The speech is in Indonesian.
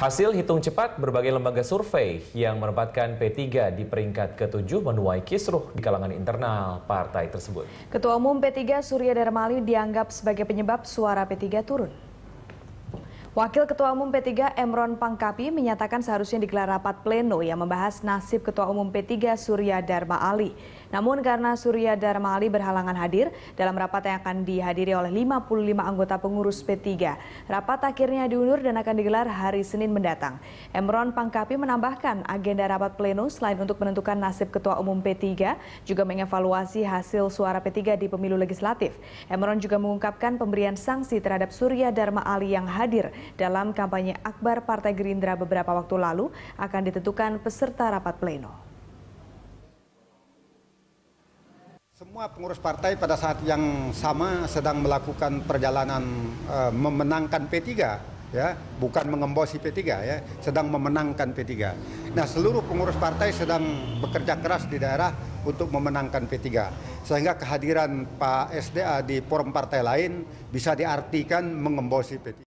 Hasil hitung cepat berbagai lembaga survei yang menempatkan P3 di peringkat ke-7 menuai kisruh di kalangan internal partai tersebut. Ketua Umum P3 Surya Darmali dianggap sebagai penyebab suara P3 turun. Wakil Ketua Umum P3 Emron Pangkapi menyatakan seharusnya digelar rapat pleno yang membahas nasib Ketua Umum P3 Surya Dharma Ali. Namun karena Surya Dharma Ali berhalangan hadir dalam rapat yang akan dihadiri oleh 55 anggota pengurus P3. Rapat akhirnya diundur dan akan digelar hari Senin mendatang. Emron Pangkapi menambahkan agenda rapat pleno selain untuk menentukan nasib Ketua Umum P3 juga mengevaluasi hasil suara P3 di pemilu legislatif. Emron juga mengungkapkan pemberian sanksi terhadap Surya Dharma Ali yang hadir dalam kampanye Akbar Partai Gerindra beberapa waktu lalu akan ditentukan peserta rapat pleno. Semua pengurus partai pada saat yang sama sedang melakukan perjalanan e, memenangkan P3 ya, bukan mengembosi P3 ya, sedang memenangkan P3. Nah, seluruh pengurus partai sedang bekerja keras di daerah untuk memenangkan P3. Sehingga kehadiran Pak SDA di forum partai lain bisa diartikan mengembosi P3.